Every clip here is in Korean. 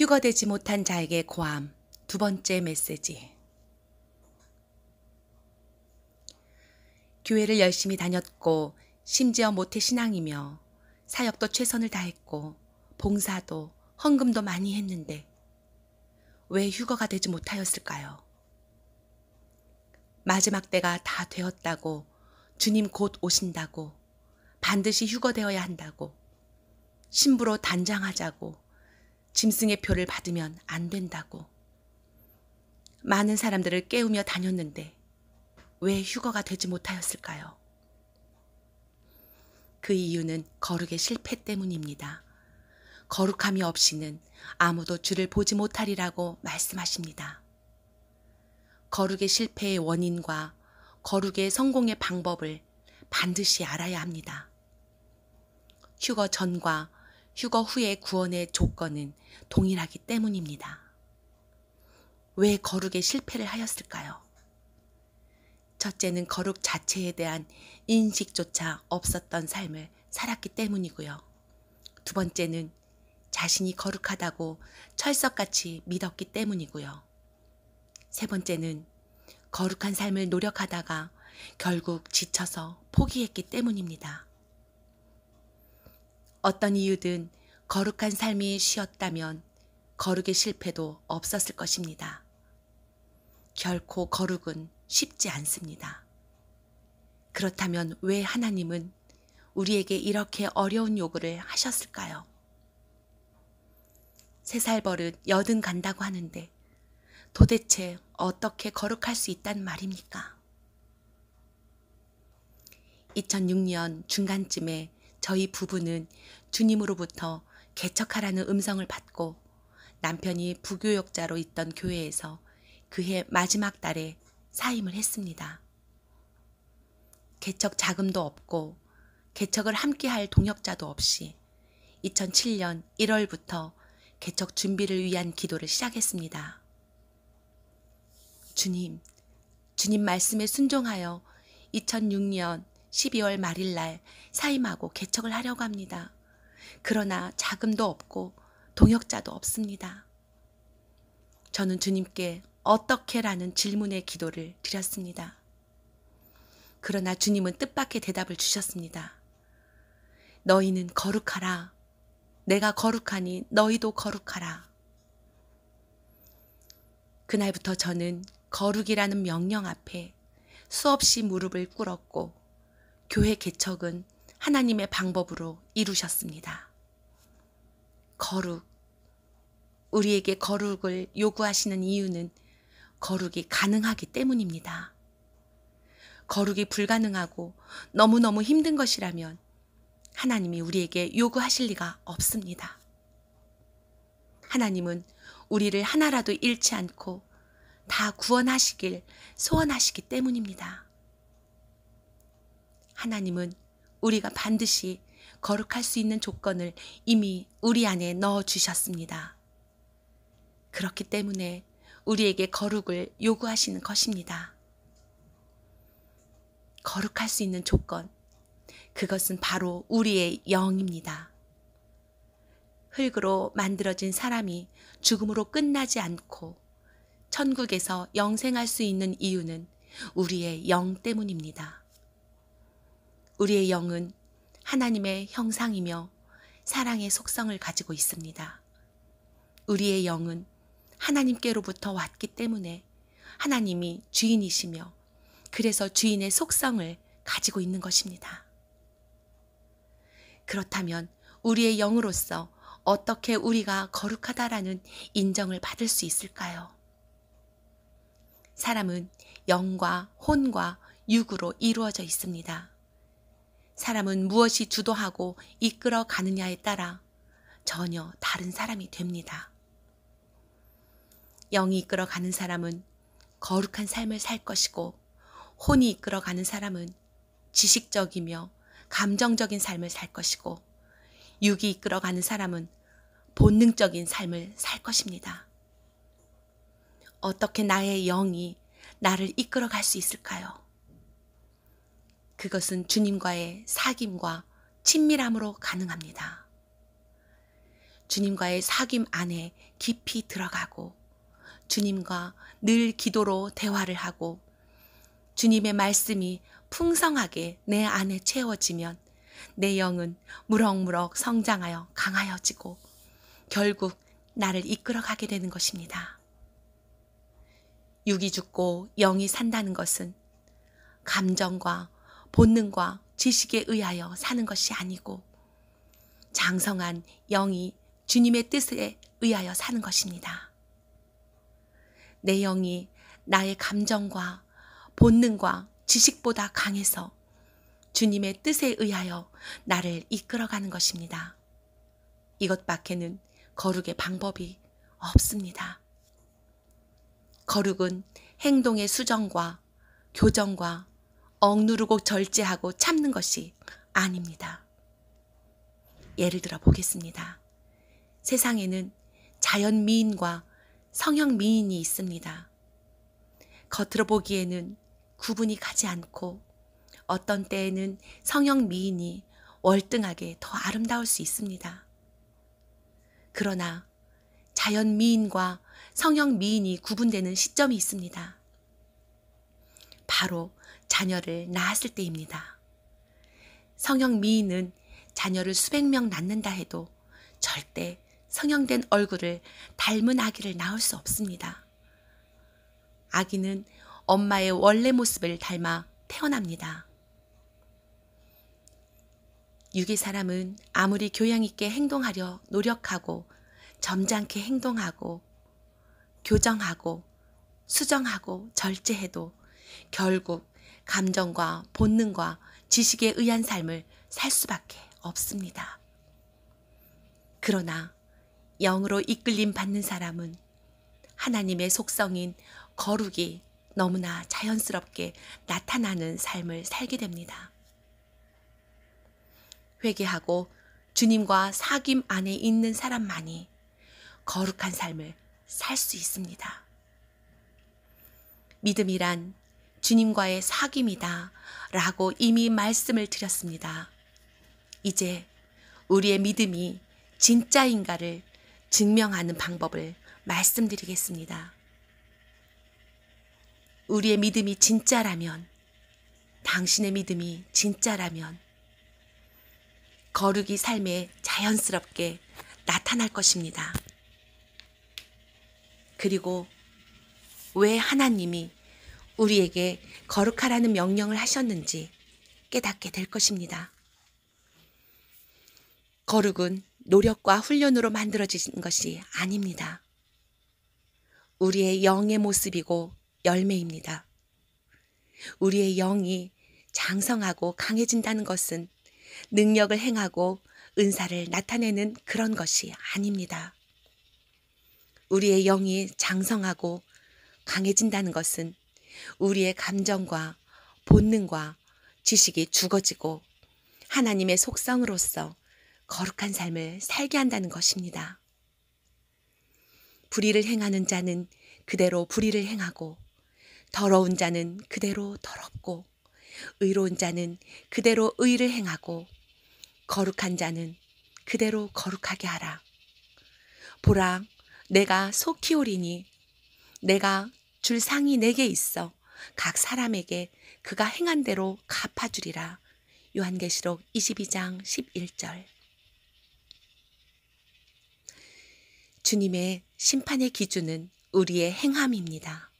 휴거되지 못한 자에게 고함 두 번째 메시지 교회를 열심히 다녔고 심지어 모태 신앙이며 사역도 최선을 다했고 봉사도 헌금도 많이 했는데 왜 휴거가 되지 못하였을까요? 마지막 때가 다 되었다고 주님 곧 오신다고 반드시 휴거되어야 한다고 신부로 단장하자고 짐승의 표를 받으면 안 된다고. 많은 사람들을 깨우며 다녔는데 왜 휴거가 되지 못하였을까요? 그 이유는 거룩의 실패 때문입니다. 거룩함이 없이는 아무도 주를 보지 못하리라고 말씀하십니다. 거룩의 실패의 원인과 거룩의 성공의 방법을 반드시 알아야 합니다. 휴거 전과 휴거 후의 구원의 조건은 동일하기 때문입니다. 왜 거룩에 실패를 하였을까요? 첫째는 거룩 자체에 대한 인식조차 없었던 삶을 살았기 때문이고요. 두 번째는 자신이 거룩하다고 철석같이 믿었기 때문이고요. 세 번째는 거룩한 삶을 노력하다가 결국 지쳐서 포기했기 때문입니다. 어떤 이유든 거룩한 삶이 쉬었다면 거룩의 실패도 없었을 것입니다. 결코 거룩은 쉽지 않습니다. 그렇다면 왜 하나님은 우리에게 이렇게 어려운 요구를 하셨을까요? 세 살 버릇 여든 간다고 하는데 도대체 어떻게 거룩할 수 있단 말입니까? 2006년 중간쯤에 저희 부부는 주님으로부터 개척하라는 음성을 받고 남편이 부교역자로 있던 교회에서 그해 마지막 달에 사임을 했습니다. 개척 자금도 없고 개척을 함께 할 동역자도 없이 2007년 1월부터 개척 준비를 위한 기도를 시작했습니다. 주님, 주님 말씀에 순종하여 2006년 12월 말일 날 사임하고 개척을 하려고 합니다. 그러나 자금도 없고 동역자도 없습니다. 저는 주님께 어떻게라는 질문의 기도를 드렸습니다. 그러나 주님은 뜻밖의 대답을 주셨습니다. 너희는 거룩하라. 내가 거룩하니 너희도 거룩하라. 그날부터 저는 거룩이라는 명령 앞에 수없이 무릎을 꿇었고 교회 개척은 하나님의 방법으로 이루셨습니다. 거룩. 우리에게 거룩을 요구하시는 이유는 거룩이 가능하기 때문입니다. 거룩이 불가능하고 너무너무 힘든 것이라면 하나님이 우리에게 요구하실 리가 없습니다. 하나님은 우리를 하나라도 잃지 않고 다 구원하시길 소원하시기 때문입니다. 하나님은 우리가 반드시 거룩할 수 있는 조건을 이미 우리 안에 넣어 주셨습니다. 그렇기 때문에 우리에게 거룩을 요구하시는 것입니다. 거룩할 수 있는 조건, 그것은 바로 우리의 영입니다. 흙으로 만들어진 사람이 죽음으로 끝나지 않고 천국에서 영생할 수 있는 이유는 우리의 영 때문입니다. 우리의 영은 하나님의 형상이며 사랑의 속성을 가지고 있습니다. 우리의 영은 하나님께로부터 왔기 때문에 하나님이 주인이시며 그래서 주인의 속성을 가지고 있는 것입니다. 그렇다면 우리의 영으로서 어떻게 우리가 거룩하다라는 인정을 받을 수 있을까요? 사람은 영과 혼과 육으로 이루어져 있습니다. 사람은 무엇이 주도하고 이끌어 가느냐에 따라 전혀 다른 사람이 됩니다. 영이 이끌어 가는 사람은 거룩한 삶을 살 것이고 혼이 이끌어 가는 사람은 지식적이며 감정적인 삶을 살 것이고 육이 이끌어 가는 사람은 본능적인 삶을 살 것입니다. 어떻게 나의 영이 나를 이끌어 갈 수 있을까요? 그것은 주님과의 사귐과 친밀함으로 가능합니다. 주님과의 사귐 안에 깊이 들어가고 주님과 늘 기도로 대화를 하고 주님의 말씀이 풍성하게 내 안에 채워지면 내 영은 무럭무럭 성장하여 강하여지고 결국 나를 이끌어 가게 되는 것입니다. 육이 죽고 영이 산다는 것은 감정과 본능과 지식에 의하여 사는 것이 아니고 장성한 영이 주님의 뜻에 의하여 사는 것입니다. 내 영이 나의 감정과 본능과 지식보다 강해서 주님의 뜻에 의하여 나를 이끌어가는 것입니다. 이것밖에는 거룩의 방법이 없습니다. 거룩은 행동의 수정과 교정과 억누르고 절제하고 참는 것이 아닙니다. 예를 들어 보겠습니다. 세상에는 자연 미인과 성형 미인이 있습니다. 겉으로 보기에는 구분이 가지 않고 어떤 때에는 성형 미인이 월등하게 더 아름다울 수 있습니다. 그러나 자연 미인과 성형 미인이 구분되는 시점이 있습니다. 바로 자녀를 낳았을 때입니다. 성형 미인은 자녀를 수백 명 낳는다 해도 절대 성형된 얼굴을 닮은 아기를 낳을 수 없습니다. 아기는 엄마의 원래 모습을 닮아 태어납니다. 유기 사람은 아무리 교양 있게 행동하려 노력하고 점잖게 행동하고 교정하고 수정하고 절제해도 결국 감정과 본능과 지식에 의한 삶을 살 수밖에 없습니다. 그러나 영으로 이끌림 받는 사람은 하나님의 속성인 거룩이 너무나 자연스럽게 나타나는 삶을 살게 됩니다. 회개하고 주님과 사귐 안에 있는 사람만이 거룩한 삶을 살 수 있습니다. 믿음이란 주님과의 사귐이다. 라고 이미 말씀을 드렸습니다. 이제 우리의 믿음이 진짜인가를 증명하는 방법을 말씀드리겠습니다. 우리의 믿음이 진짜라면, 당신의 믿음이 진짜라면, 거룩이 삶에 자연스럽게 나타날 것입니다. 그리고 왜 하나님이 우리에게 거룩하라는 명령을 하셨는지 깨닫게 될 것입니다. 거룩은 노력과 훈련으로 만들어진 것이 아닙니다. 우리의 영의 모습이고 열매입니다. 우리의 영이 장성하고 강해진다는 것은 능력을 행하고 은사를 나타내는 그런 것이 아닙니다. 우리의 영이 장성하고 강해진다는 것은 우리의 감정과 본능과 지식이 죽어지고 하나님의 속성으로서 거룩한 삶을 살게 한다는 것입니다. 불의를 행하는 자는 그대로 불의를 행하고 더러운 자는 그대로 더럽고 의로운 자는 그대로 의를 행하고 거룩한 자는 그대로 거룩하게 하라. 보라, 내가 속히 오리니 내가 줄 상이 내게 있어 각 사람에게 그가 행한 대로 갚아주리라. 요한계시록 22장 11절. 주님의 심판의 기준은 우리의 행함입니다.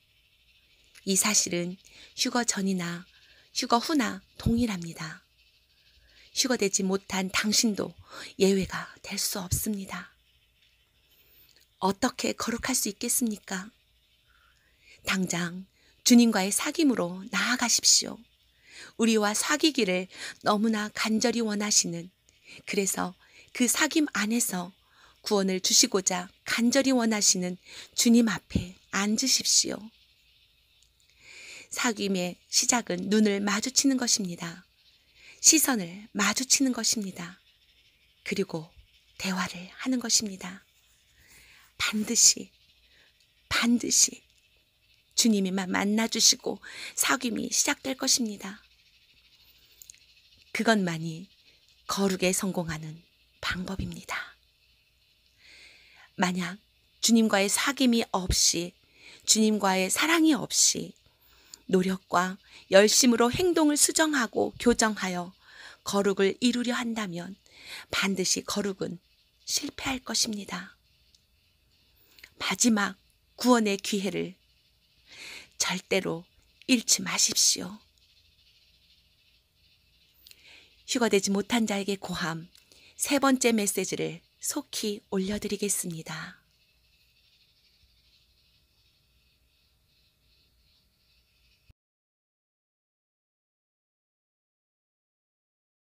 이 사실은 휴거 전이나 휴거 후나 동일합니다. 휴거되지 못한 당신도 예외가 될 수 없습니다. 어떻게 거룩할 수 있겠습니까? 당장 주님과의 사귐으로 나아가십시오. 우리와 사귀기를 너무나 간절히 원하시는 그래서 그 사귐 안에서 구원을 주시고자 간절히 원하시는 주님 앞에 앉으십시오. 사귐의 시작은 눈을 마주치는 것입니다. 시선을 마주치는 것입니다. 그리고 대화를 하는 것입니다. 반드시, 반드시 주님이만 만나주시고 사귐이 시작될 것입니다. 그것만이 거룩에 성공하는 방법입니다. 만약 주님과의 사귐이 없이 주님과의 사랑이 없이 노력과 열심으로 행동을 수정하고 교정하여 거룩을 이루려 한다면 반드시 거룩은 실패할 것입니다. 마지막 구원의 기회를 절대로 잃지 마십시오. 휴가되지 못한 자에게 고함 세 번째 메시지를 속히 올려드리겠습니다.